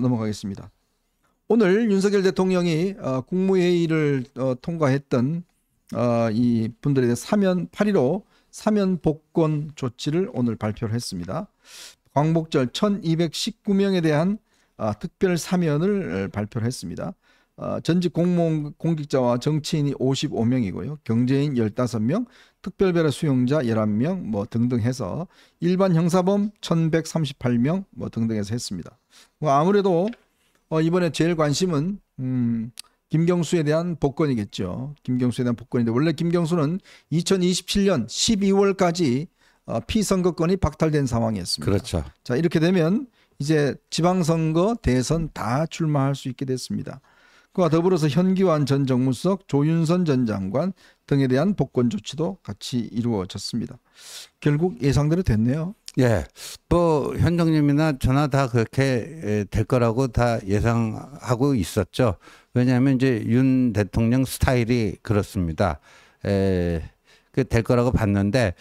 넘어가겠습니다. 오늘 윤석열 대통령이 어, 국무회의를 어, 통과했던 어, 이 분들에 대해 사면 8위로 사면 복권 조치를 오늘 발표를 했습니다. 광복절 1219명에 대한 특별 사면을 발표를 했습니다. 전직 공무원 공직자와 정치인이 55명이고요. 경제인 15명, 특별배려 수용자 11명 뭐 등등 해서 일반 형사범 1138명 뭐 등등 해서 했습니다. 뭐 아무래도 어 이번에 제일 관심은 음 김경수에 대한 복권이겠죠. 김경수에 대한 복권인데 원래 김경수는 2027년 12월까지 어 피선거권이 박탈된 상황이었습니다. 그렇죠. 자 이렇게 되면 이제 지방선거 대선 다 출마할 수 있게 됐습니다. 그와 더불어서 현기환 전 정무수석, 조윤선 전 장관 등에 대한 복권 조치도 같이 이루어졌습니다. 결국 예상대로 됐네요. 예. 또 뭐 현정님이나 저나 다 그렇게 될 거라고 다 예상하고 있었죠. 왜냐하면 이제 윤 대통령 스타일이 그렇습니다. 그될 거라고 봤는데,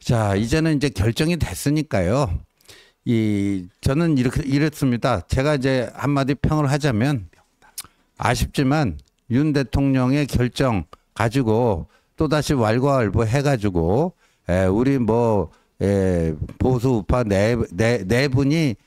자, 이제는 이제 결정이 됐으니까요. 이, 저는 이렇게, 이랬습니다. 제가 이제 한마디 평을 하자면, 아쉽지만 윤 대통령의 결정 가지고 또다시 왈가왈부 해가지고, 에, 우리 뭐, 예, 보수 우파 네, 내분이 네, 네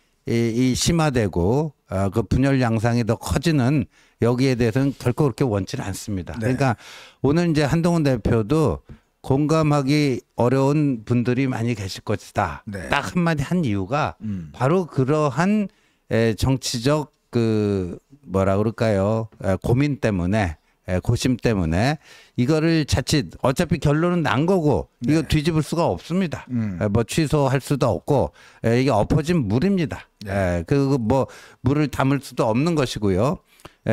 이, 이 심화되고 아, 그 분열 양상이 더 커지는 여기에 대해서는 결코 그렇게 원치는 않습니다. 네. 그러니까 오늘 이제 한동훈 대표도 공감하기 어려운 분들이 많이 계실 것이다. 네. 딱 한마디 한 이유가 음. 바로 그러한 에, 정치적 그 뭐라 그럴까요? 에, 고민 때문에 예, 고심 때문에 이거를 자칫 어차피 결론은 난 거고 이거 네. 뒤집을 수가 없습니다. 음. 예, 뭐 취소할 수도 없고 예, 이게 엎어진 물입니다. 네. 그뭐 그 물을 담을 수도 없는 것이고요.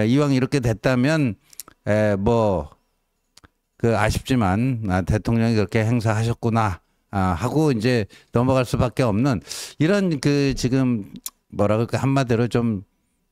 이왕 이렇게 됐다면 뭐 그 아쉽지만 아, 대통령이 그렇게 행사하셨구나 아, 하고 이제 넘어갈 수밖에 없는 이런 그 지금 뭐라 그럴까 한마디로 좀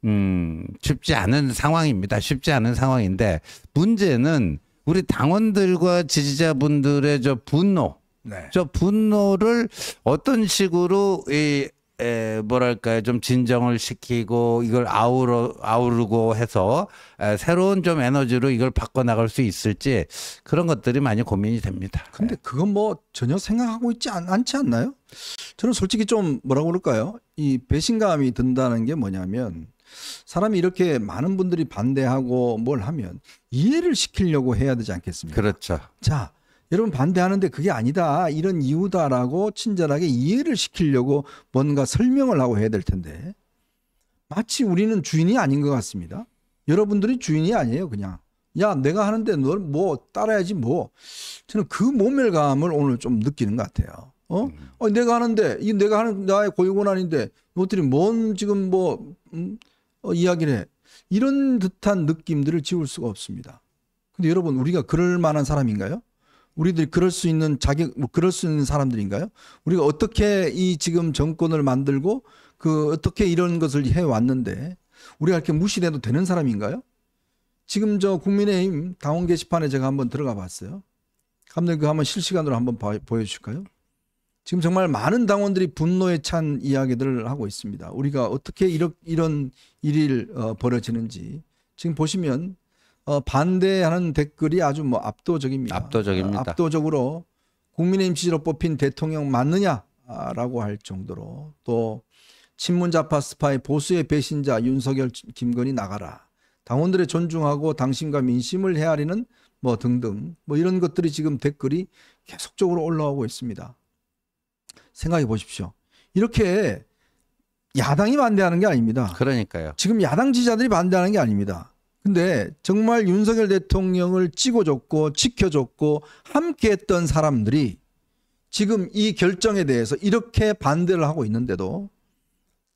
음, 쉽지 않은 상황입니다. 쉽지 않은 상황인데 문제는 우리 당원들과 지지자분들의 저 분노, 네. 저 분노를 어떤 식으로 이 에, 뭐랄까요 좀 진정을 시키고 이걸 아우르 아우르고 해서 에, 새로운 좀 에너지로 이걸 바꿔 나갈 수 있을지 그런 것들이 많이 고민이 됩니다. 근데 네. 그건 뭐 전혀 생각하고 있지 않, 않지 않나요? 저는 솔직히 좀 뭐라고 그럴까요? 이 배신감이 든다는 게 뭐냐면 사람이 이렇게 많은 분들이 반대하고 뭘 하면 이해를 시키려고 해야 되지 않겠습니까? 그렇죠. 자, 여러분 반대하는데 그게 아니다. 이런 이유다라고 친절하게 이해를 시키려고 뭔가 설명을 하고 해야 될 텐데 마치 우리는 주인이 아닌 것 같습니다. 여러분들이 주인이 아니에요, 그냥. 야, 내가 하는데 널 뭐 따라야지 뭐. 저는 그 모멸감을 오늘 좀 느끼는 것 같아요. 어? 음. 어 내가 하는데 이 내가 하는 나의 고유권한인데 너들이 뭔 지금 뭐 음, 어, 이야기를 해. 이런 듯한 느낌들을 지울 수가 없습니다. 근데 여러분 우리가 그럴 만한 사람인가요? 우리들이 그럴 수 있는 자격, 뭐 그럴 수 있는 사람들인가요? 우리가 어떻게 이 지금 정권을 만들고 그 어떻게 이런 것을 해 왔는데 우리가 이렇게 무시해도 되는 사람인가요? 지금 저 국민의힘 당원 게시판에 제가 한번 들어가 봤어요. 감독님 그 한번 실시간으로 한번 봐, 보여주실까요? 지금 정말 많은 당원들이 분노에 찬 이야기들을 하고 있습니다. 우리가 어떻게 이러, 이런 일이 어, 벌어지는지 지금 보시면 어, 반대하는 댓글이 아주 뭐 압도적입니다. 압도적입니다. 어, 압도적으로 국민의힘 지지로 뽑힌 대통령 맞느냐라고 아, 할 정도로 또 친문자파 스파이 보수의 배신자 윤석열 김건희 나가라 당원들의 존중하고 당신과 민심을 헤아리는 뭐 등등 뭐 이런 것들이 지금 댓글이 계속적으로 올라오고 있습니다. 생각해 보십시오. 이렇게 야당이 반대하는 게 아닙니다. 그러니까요. 지금 야당 지자들이 반대하는 게 아닙니다. 근데 정말 윤석열 대통령을 찍어줬고 지켜줬고 함께했던 사람들이 지금 이 결정에 대해서 이렇게 반대를 하고 있는데도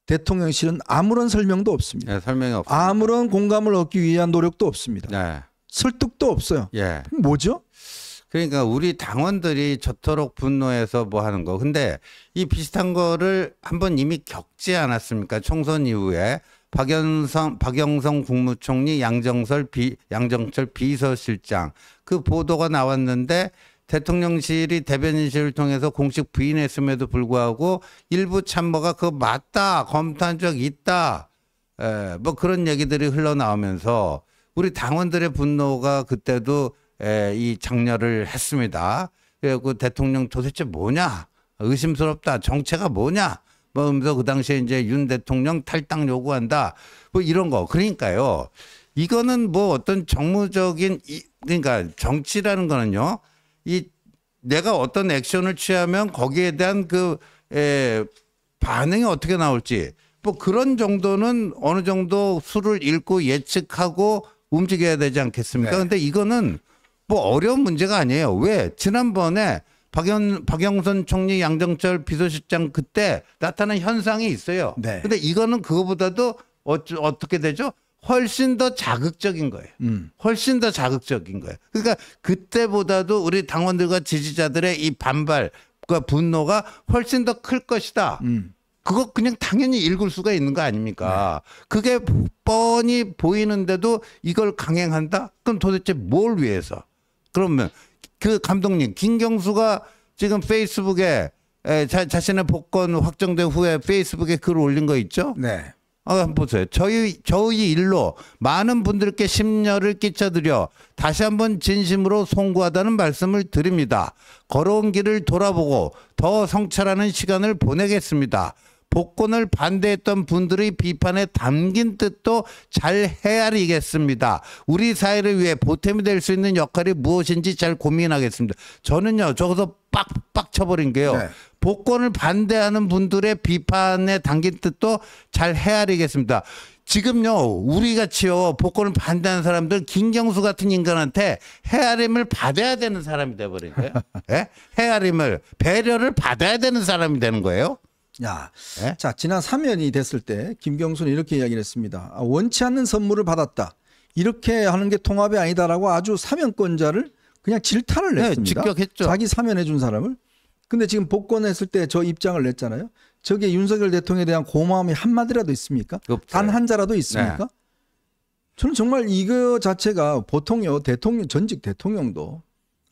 대통령실은 아무런 설명도 없습니다. 네, 설명이 없습 아무런 공감을 얻기 위한 노력도 없습니다. 네. 설득도 없어요. 예. 뭐죠? 그러니까 우리 당원들이 저토록 분노해서 뭐 하는 거. 근데 이 비슷한 거를 한번 이미 겪지 않았습니까? 총선 이후에 박연성 박영성 국무총리, 양정설 비 양정철 비서실장 그 보도가 나왔는데 대통령실이 대변인실을 통해서 공식 부인했음에도 불구하고 일부 참모가 그 맞다 검토한 적 있다 에, 예, 뭐 그런 얘기들이 흘러나오면서 우리 당원들의 분노가 그때도 에, 예, 이 장려를 했습니다. 예, 그래갖고 대통령 도대체 뭐냐 의심스럽다 정체가 뭐냐 뭐 하면서 그 당시에 이제 윤 대통령 탈당 요구한다 뭐 이런 거 그러니까요 이거는 뭐 어떤 정무적인 이, 그러니까 정치라는 거는요 이 내가 어떤 액션을 취하면 거기에 대한 그 에, 예, 반응이 어떻게 나올지 뭐 그런 정도는 어느 정도 수를 읽고 예측하고 움직여야 되지 않겠습니까? 네. 근데 이거는 뭐 어려운 문제가 아니에요. 왜? 지난번에 박영, 박영선 총리 양정철 비서실장 그때 나타난 현상이 있어요. 네. 근데 이거는 그거보다도 어쩌, 어떻게 되죠? 훨씬 더 자극적인 거예요. 음. 훨씬 더 자극적인 거예요. 그러니까 그때보다도 우리 당원들과 지지자들의 이 반발과 분노가 훨씬 더 클 것이다. 음. 그거 그냥 당연히 읽을 수가 있는 거 아닙니까? 네. 그게 뻔히 보이는데도 이걸 강행한다? 그럼 도대체 뭘 위해서? 그러면 그 감독님 김경수가 지금 페이스북에 에, 자, 자신의 복권 확정된 후에 페이스북에 글 올린 거 있죠? 네. 아, 한번 보세요. 저희 저희 일로 많은 분들께 심려를 끼쳐드려 다시 한번 진심으로 송구하다는 말씀을 드립니다. 걸어온 길을 돌아보고 더 성찰하는 시간을 보내겠습니다. 복권을 반대했던 분들의 비판에 담긴 뜻도 잘 헤아리겠습니다. 우리 사회를 위해 보탬이 될 수 있는 역할이 무엇인지 잘 고민하겠습니다. 저는요, 저기서 빡빡 쳐버린 게요. 네. 복권을 반대하는 분들의 비판에 담긴 뜻도 잘 헤아리겠습니다. 지금요 우리 같이요 복권을 반대하는 사람들 김경수 같은 인간한테 헤아림을 받아야 되는 사람이 돼버린 거예요. 예? 헤아림을 배려를 받아야 되는 사람이 되는 거예요. 야, 예? 자 지난 3년이 됐을 때 김경수는 이렇게 이야기를 했습니다. 아, 원치 않는 선물을 받았다. 이렇게 하는 게 통합이 아니다라고 아주 사면권자를 그냥 질타를 네, 냈습니다. 네, 직격했죠. 자기 사면해 준 사람을. 근데 지금 복권했을 때 저 입장을 냈잖아요. 저게 윤석열 대통령에 대한 고마움이 한마디라도 있습니까? 단 한자라도 있습니까? 네. 저는 정말 이거 자체가 보통요 대통령 전직 대통령도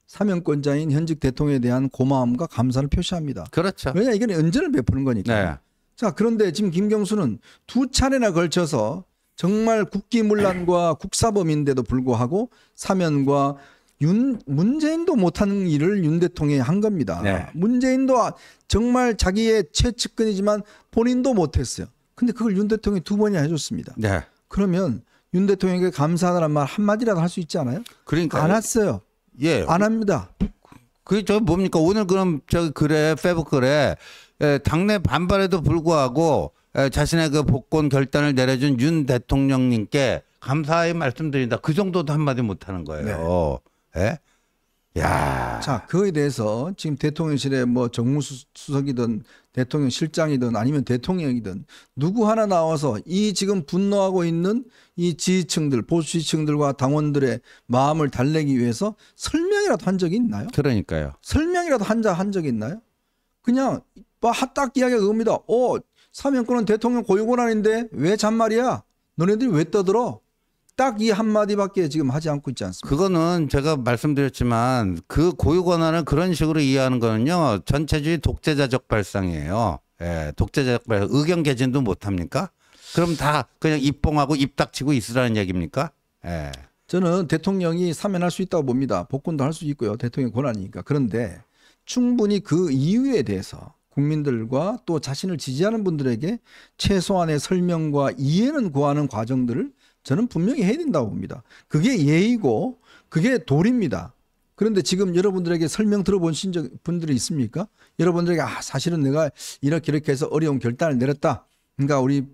사면권자인 현직 대통령에 대한 고마움과 감사를 표시합니다. 그렇죠. 왜냐 이건 은전을 베푸는 거니까. 네. 자 그런데 지금 김경수는 두 차례나 걸쳐서 정말 국기문란과 국사범인데도 불구하고 사면과 윤 문재인도 못하는 일을 윤 대통령이 한 겁니다. 네. 문재인도 정말 자기의 최측근이지만 본인도 못했어요. 근데 그걸 윤 대통령이 두 번이나 해줬습니다. 네. 그러면 윤 대통령에게 감사하다는 말 한마디라도 할 수 있지 않아요? 그러니까 안 했어요. 예. 안 합니다. 그게 저 뭡니까? 오늘 그럼 저 글에 페북 글에 예, 당내 반발에도 불구하고 예, 자신의 그 복권 결단을 내려준 윤 대통령님께 감사의 말씀드린다. 그 정도도 한마디 못하는 거예요. 네. 예? 야. 자, 그거에 대해서 지금 대통령실에 뭐 정무수석이든 대통령 실장이든 아니면 대통령이든 누구 하나 나와서 이 지금 분노하고 있는 이 지지층들, 보수 지층들과 당원들의 마음을 달래기 위해서 설명이라도 한 적이 있나요? 그러니까요. 설명이라도 한 자 한 적이 있나요? 그냥 뭐딱 이야기가 그겁니다. 어, 사면권은 대통령 고유 권한인데 왜 잔말이야? 너네들이 왜 떠들어? 딱이 한마디밖에 지금 하지 않고 있지 않습니까? 그거는 제가 말씀드렸지만 그 고유 권한을 그런 식으로 이해하는 거는요. 전체주의 독재자적 발상이에요. 예, 독재자적 발상. 의견 개진도 못 합니까? 그럼 다 그냥 입봉하고 입 닥치고 있으라는 얘기입니까? 예. 저는 대통령이 사면할 수 있다고 봅니다. 복권도 할 수 있고요. 대통령 권한이니까. 그런데 충분히 그 이유에 대해서 국민들과 또 자신을 지지하는 분들에게 최소한의 설명과 이해는 구하는 과정들을 저는 분명히 해야 된다고 봅니다. 그게 예의고 그게 도리입니다. 그런데 지금 여러분들에게 설명 들어보신 분들이 있습니까? 여러분들에게 아 사실은 내가 이렇게 이렇게 해서 어려운 결단을 내렸다. 그러니까 우리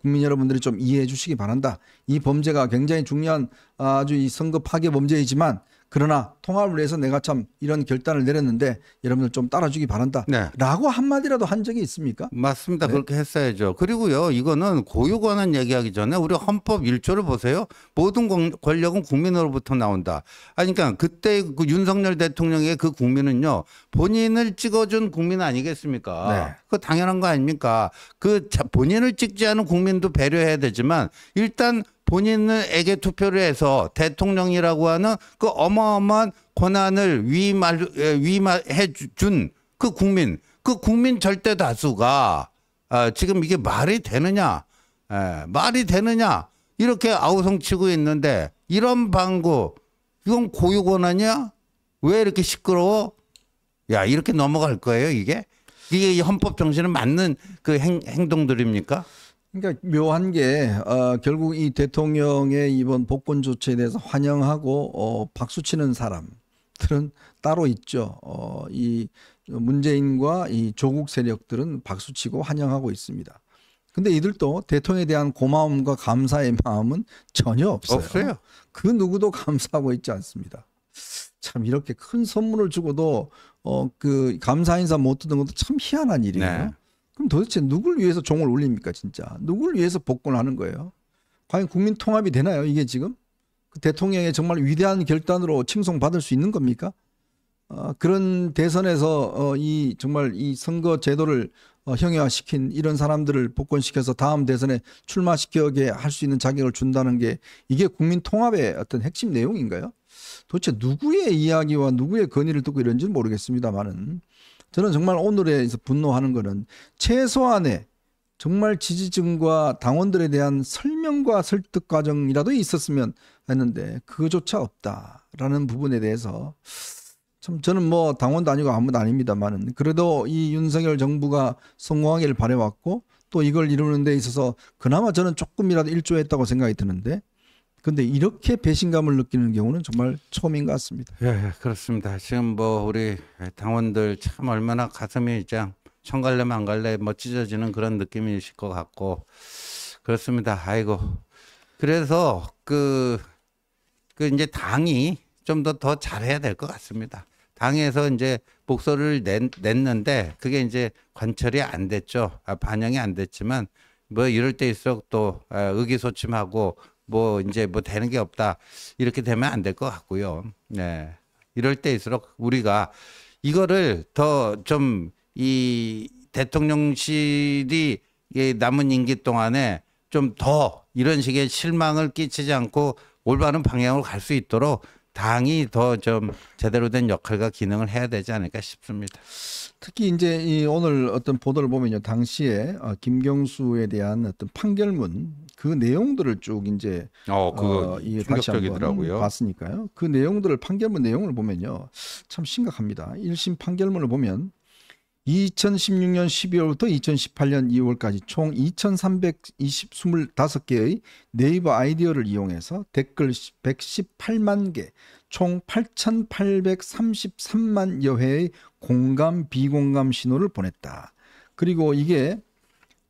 국민 여러분들이 좀 이해해 주시기 바란다. 이 범죄가 굉장히 중요한 아, 아주 이 선거 파괴 범죄이지만 그러나 통합을 위해서 내가 참 이런 결단을 내렸는데 여러분들 좀 따라주기 바란다. 네. 라고 한마디라도 한 적이 있습니까? 맞습니다. 네. 그렇게 했어야죠. 그리고요. 이거는 고유권한 얘기하기 전에 우리 헌법 1조를 보세요. 모든 권력은 국민으로부터 나온다. 아니, 그러니까 그때 그 윤석열 대통령의 그 국민은요. 본인을 찍어준 국민 아니겠습니까? 네. 그 당연한 거 아닙니까? 그 본인을 찍지 않은 국민도 배려해야 되지만 일단 본인에게 투표를 해서 대통령이라고 하는 그 어마어마한 권한을 위임할, 위임해 준 그 국민, 그 국민 절대 다수가 아, 지금 이게 말이 되느냐, 에, 말이 되느냐, 이렇게 아우성 치고 있는데 이런 방구, 이건 고유 권한이야? 왜 이렇게 시끄러워? 야, 이렇게 넘어갈 거예요, 이게? 이게 헌법 정신에 맞는 그 행, 행동들입니까? 그러니까 묘한 게 어, 결국 이 대통령의 이번 복권 조치에 대해서 환영하고 어, 박수치는 사람들은 따로 있죠. 어, 이 문재인과 이 조국 세력들은 박수치고 환영하고 있습니다. 근데 이들도 대통령에 대한 고마움과 감사의 마음은 전혀 없어요. 없어요. 그 누구도 감사하고 있지 않습니다. 참 이렇게 큰 선물을 주고도 어그 감사 인사 못 듣는 것도 참 희한한 일이에요. 네. 그럼 도대체 누굴 위해서 종을 올립니까 진짜? 누굴 위해서 복권을 하는 거예요? 과연 국민 통합이 되나요 이게 지금? 그 대통령의 정말 위대한 결단으로 칭송받을 수 있는 겁니까? 어, 그런 대선에서 어, 이 정말 이 선거 제도를 어, 형해화시킨 이런 사람들을 복권시켜서 다음 대선에 출마시켜게 할 수 있는 자격을 준다는 게 이게 국민 통합의 어떤 핵심 내용인가요? 도대체 누구의 이야기와 누구의 건의를 듣고 이런지는 모르겠습니다만은 저는 정말 오늘에 분노하는 거는 최소한의 정말 지지층과 당원들에 대한 설명과 설득 과정이라도 있었으면 했는데 그거조차 없다라는 부분에 대해서 참 저는 뭐 당원도 아니고 아무도 아닙니다만은 그래도 이 윤석열 정부가 성공하기를 바래왔고 또 이걸 이루는 데 있어서 그나마 저는 조금이라도 일조했다고 생각이 드는데 근데 이렇게 배신감을 느끼는 경우는 정말 처음인 것 같습니다. 예, 예 그렇습니다. 지금 뭐 우리 당원들 참 얼마나 가슴이 이제 청 갈래면 갈래 뭐 찢어지는 그런 느낌이실 것 같고 그렇습니다. 아이고. 그래서 그, 그 이제 당이 좀 더 더 잘해야 될 것 같습니다. 당에서 이제 목소리를 낸, 냈는데 그게 이제 관철이 안 됐죠. 아, 반영이 안 됐지만 뭐 이럴 때일수록 또 아, 의기소침하고 뭐 이제 뭐 되는 게 없다 이렇게 되면 안 될 것 같고요. 네, 이럴 때일수록 우리가 이거를 더 좀 이 대통령실이 남은 임기 동안에 좀 더 이런 식의 실망을 끼치지 않고 올바른 방향으로 갈 수 있도록 당이 더 좀 제대로 된 역할과 기능을 해야 되지 않을까 싶습니다. 특히 이제 이 오늘 어떤 보도를 보면요, 당시에 어, 김경수에 대한 어떤 판결문 그 내용들을 쭉 이제 어, 그 어, 충격적이더라고요. 봤으니까요. 그 내용들을 판결문 내용을 보면요, 참 심각합니다. 일심 판결문을 보면 2016년 12월부터 2018년 2월까지 총 2,325개의 네이버 아이디어를 이용해서 댓글 118만 개, 총 8,833만 여회의 공감, 비공감 신호를 보냈다. 그리고 이게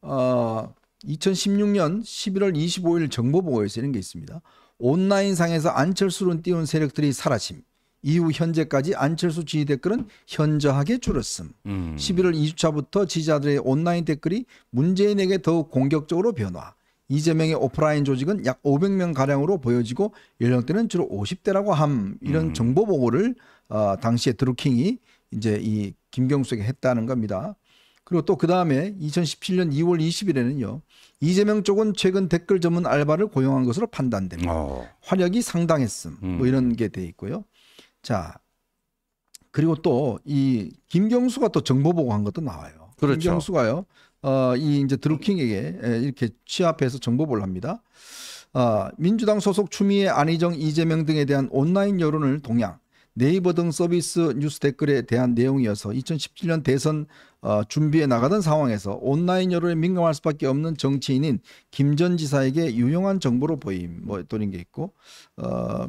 어, 2016년 11월 25일 정보보고에서 이런 게 있습니다. 온라인상에서 안철수론 띄운 세력들이 사라집니다 이후 현재까지 안철수 지지 댓글은 현저하게 줄었음. 음. 11월 2주차부터 지지자들의 온라인 댓글이 문재인에게 더욱 공격적으로 변화. 이재명의 오프라인 조직은 약 500명 가량으로 보여지고 연령대는 주로 50대라고 함 이런 음. 정보 보고를 어, 당시에 드루킹이 이제 이 김경수에게 했다는 겁니다. 그리고 또 그 다음에 2017년 2월 20일에는요 이재명 쪽은 최근 댓글 전문 알바를 고용한 것으로 판단됩니다. 오. 어. 화력이 상당했음 뭐 음. 뭐 이런 게 돼 있고요. 자, 그리고 또 이 김경수가 또 정보 보고한 것도 나와요. 그렇죠. 김경수가요. 어, 이 이제 드루킹에게 이렇게 취합해서 정보 를 합니다. 어, 민주당 소속 추미애, 안희정, 이재명 등에 대한 온라인 여론을 동향, 네이버 등 서비스 뉴스 댓글에 대한 내용이어서 2017년 대선 어, 준비에 나가던 상황에서 온라인 여론에 민감할 수밖에 없는 정치인인 김 전 지사에게 유용한 정보로 보임 뭐 또는 게 있고 어,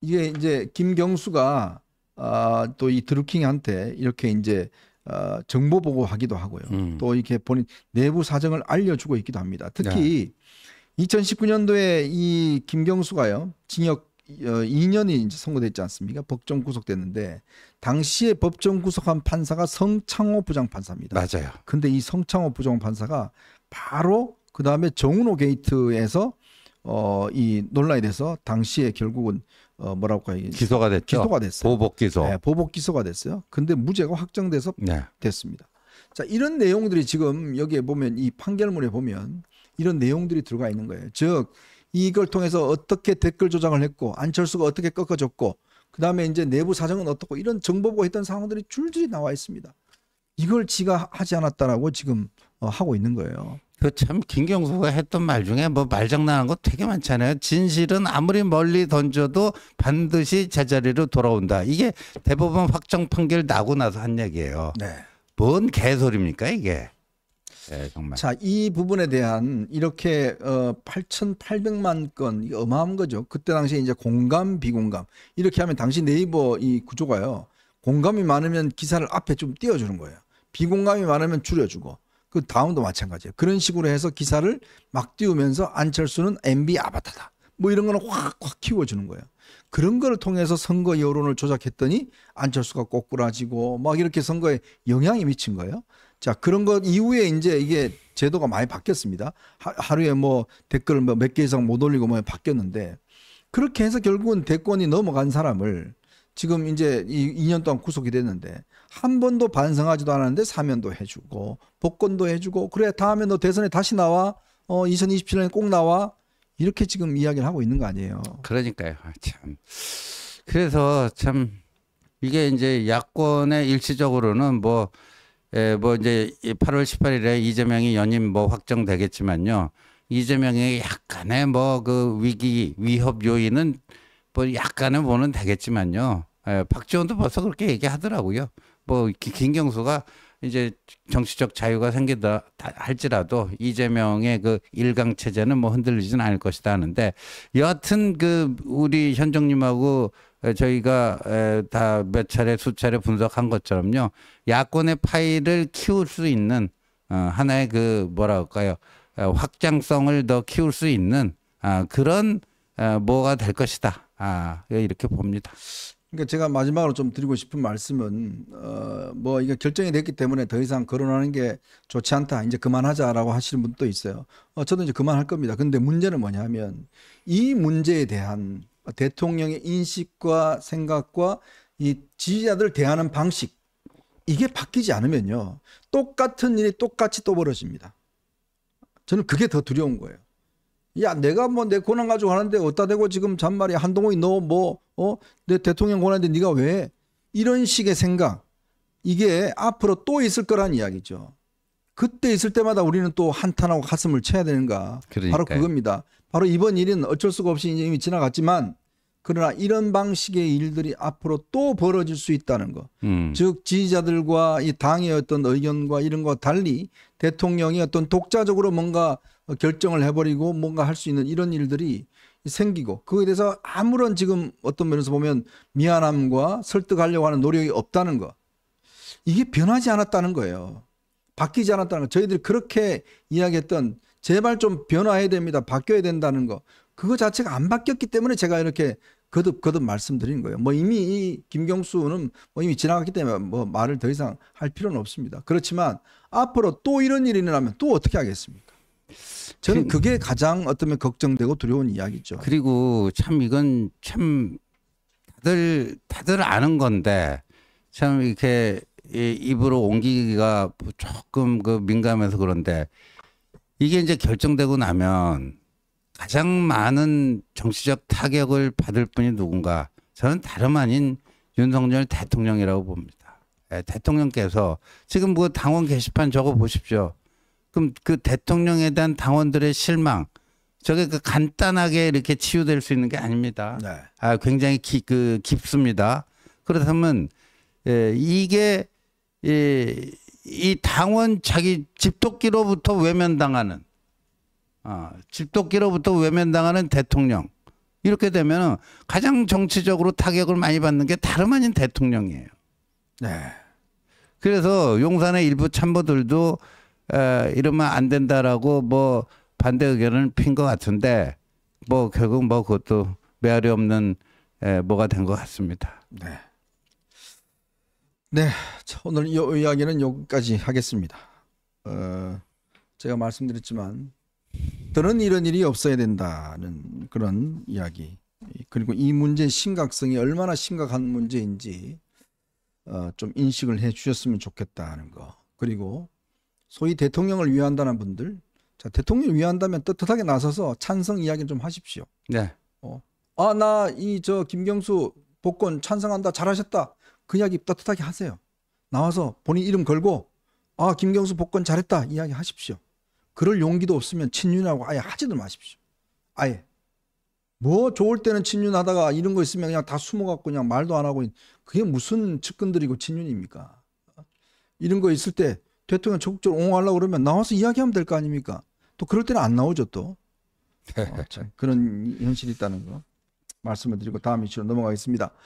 이게 이제 김경수가 아, 또이 드루킹한테 이렇게 이제 어, 정보 보고하기도 하고요. 음. 또 이렇게 본인 내부 사정을 알려주고 있기도 합니다. 특히 네. 2019년도에 이 김경수가요 징역 2년이 어, 이제 선고됐지 않습니까? 법정 구속됐는데 당시에 법정 구속한 판사가 성창호 부장 판사입니다. 맞아요. 근데 이 성창호 부장 판사가 바로 그 다음에 정운호 게이트에서 어, 이 논란이 돼서 당시에 결국은 어 뭐라고 해야 기소가 됐죠. 기소가 됐어요. 보복 기소. 네, 보복 기소가 됐어요. 근데 무죄가 확정돼서 네. 됐습니다. 자, 이런 내용들이 지금 여기에 보면 이 판결문에 보면 이런 내용들이 들어가 있는 거예요. 즉 이걸 통해서 어떻게 댓글 조작을 했고 안철수가 어떻게 꺾어졌고 그다음에 이제 내부 사정은 어떻고 이런 정보고 했던 상황들이 줄줄이 나와 있습니다. 이걸 지가 하지 않았다라고 지금 어, 하고 있는 거예요. 그참 김경수가 했던 말 중에 뭐 말장난한 거 되게 많잖아요. 진실은 아무리 멀리 던져도 반드시 제자리로 돌아온다. 이게 대법원 확정 판결 나고 나서 한 얘기예요. 네. 뭔 개소리입니까 이게? 네, 정말. 자, 이 부분에 대한 이렇게 어 8,800만 건 어마어마한 거죠. 그때 당시에 이제 공감 비공감 이렇게 하면 당시 네이버 이 구조가요. 공감이 많으면 기사를 앞에 좀 띄워주는 거예요. 비공감이 많으면 줄여주고 그 다음도 마찬가지예요. 그런 식으로 해서 기사를 막 띄우면서 안철수는 MB 아바타다. 뭐 이런 거는 확 확 키워주는 거예요. 그런 거를 통해서 선거 여론을 조작했더니 안철수가 꼬꾸라지고 막 이렇게 선거에 영향이 미친 거예요. 자 그런 것 이후에 이제 이게 제도가 많이 바뀌었습니다. 하, 루에뭐 댓글을 뭐 몇개 이상 못 올리고 뭐 바뀌었는데 그렇게 해서 결국은 대권이 넘어간 사람을 지금 이제 2년 동안 구속이 됐는데 한 번도 반성하지도 않았는데 사면도 해주고 복권도 해주고 그래 다음에 너 대선에 다시 나와 어 2027년에 꼭 나와 이렇게 지금 이야기를 하고 있는 거 아니에요. 그러니까요. 아, 참 그래서 참 이게 이제 야권의 일시적으로는 뭐 예, 뭐 이제 8월 18일에 이재명이 연임 뭐 확정되겠지만요. 이재명의 약간의 뭐 그 위기 위협 요인은 뭐 약간은 보는 되겠지만요. 예, 박지원도 벌써 그렇게 얘기하더라고요. 뭐 김경수가 이제 정치적 자유가 생기다 할지라도 이재명의 그 일강 체제는 뭐 흔들리진 않을 것이다 하는데 여하튼 그 우리 현정님하고 저희가 다 몇 차례 수차례 분석한 것처럼요 야권의 파일을 키울 수 있는 어, 하나의 그 뭐라 할까요 확장성을 더 키울 수 있는 아, 그런 뭐가 될 것이다 아, 이렇게 봅니다. 그러니까 제가 마지막으로 좀 드리고 싶은 말씀은 어, 뭐 이게 결정이 됐기 때문에 더 이상 거론하는 게 좋지 않다. 이제 그만하자라고 하시는 분도 있어요. 어, 저도 이제 그만할 겁니다. 근데 문제는 뭐냐면 이 문제에 대한 대통령의 인식과 생각과 이 지지자들 대하는 방식 이게 바뀌지 않으면요. 똑같은 일이 똑같이 또 벌어집니다. 저는 그게 더 두려운 거예요. 야, 내가 뭐 내 권한 가지고 하는데 어디다 대고 지금 잔말이 한동훈이 너 뭐, 어? 내 대통령 권한인데 네가 왜? 이런 식의 생각. 이게 앞으로 또 있을 거란 이야기죠. 그때 있을 때마다 우리는 또 한탄하고 가슴을 쳐야 되는가. 그러니까요. 바로 그겁니다. 바로 이번 일은 어쩔 수가 없이 이미 지나갔지만 그러나 이런 방식의 일들이 앞으로 또 벌어질 수 있다는 것. 음. 즉 지지자들과 이 당의 어떤 의견과 이런 거 달리 대통령이 어떤 독자적으로 뭔가 어, 결정을 해버리고 뭔가 할 수 있는 이런 일들이 생기고 그거에 대해서 아무런 지금 어떤 면에서 보면 미안함과 설득하려고 하는 노력이 없다는 거 이게 변하지 않았다는 거예요. 바뀌지 않았다는 거. 저희들이 그렇게 이야기했던 제발 좀 변화해야 됩니다. 바뀌어야 된다는 거. 그거 자체가 안 바뀌었기 때문에 제가 이렇게 거듭 거듭 말씀드린 거예요. 뭐 이미 이 김경수는 뭐 이미 지나갔기 때문에 뭐 말을 더 이상 할 필요는 없습니다. 그렇지만 앞으로 또 이런 일이 일어나면 또 어떻게 하겠습니까? 저는 그 그게 가장 어쩌면 걱정되고 두려운 이야기죠. 그리고 참 이건 참 다들 다들 아는 건데 참 이렇게 입으로 옮기기가 조금 그 민감해서 그런데 이게 이제 결정되고 나면 가장 많은 정치적 타격을 받을 분이 누군가 저는 다름 아닌 윤석열 대통령이라고 봅니다. 예, 대통령께서 지금 그 당원 게시판 적어 보십시오. 그럼 그 대통령에 대한 당원들의 실망 저게 그 간단하게 이렇게 치유될 수 있는 게 아닙니다. 네. 아 굉장히 기, 그 깊습니다. 그렇다면 예, 이게 예, 이 당원 자기 집토끼로부터 외면당하는 아, 집토끼로부터 외면당하는 대통령 이렇게 되면 가장 정치적으로 타격을 많이 받는 게 다름 아닌 대통령이에요. 네. 그래서 용산의 일부 참모들도 에, 이러면 안 된다라고 뭐 반대 의견을 핀 것 같은데 뭐 결국 뭐 그것도 메아리 없는 에, 뭐가 된 것 같습니다. 네. 네, 오늘 이 이야기는 여기까지 하겠습니다. 어, 제가 말씀드렸지만 들은 이런 일이 없어야 된다는 그런 이야기 그리고 이 문제의 심각성이 얼마나 심각한 문제인지 어, 좀 인식을 해 주셨으면 좋겠다는 거 그리고 소위 대통령을 위한다는 분들 자 대통령을 위한다면 떳떳하게 나서서 찬성 이야기를 좀 하십시오. 네. 어, 아나 이 저 김경수 복권 찬성한다 잘하셨다 그 이야기 떳떳하게 하세요. 나와서 본인 이름 걸고 아 김경수 복권 잘했다 이야기 하십시오. 그럴 용기도 없으면 친윤하고 아예 하지도 마십시오. 아예 뭐 좋을 때는 친윤하다가 이런 거 있으면 그냥 다 숨어갖고 그냥 말도 안 하고 그게 무슨 측근들이고 친윤입니까? 어? 이런 거 있을 때 대통령 적극적으로 옹호하려고 그러면 나와서 이야기하면 될 거 아닙니까? 또 그럴 때는 안 나오죠 또. 아, 그런 현실이 있다는 거 말씀을 드리고 다음 이슈로 넘어가겠습니다.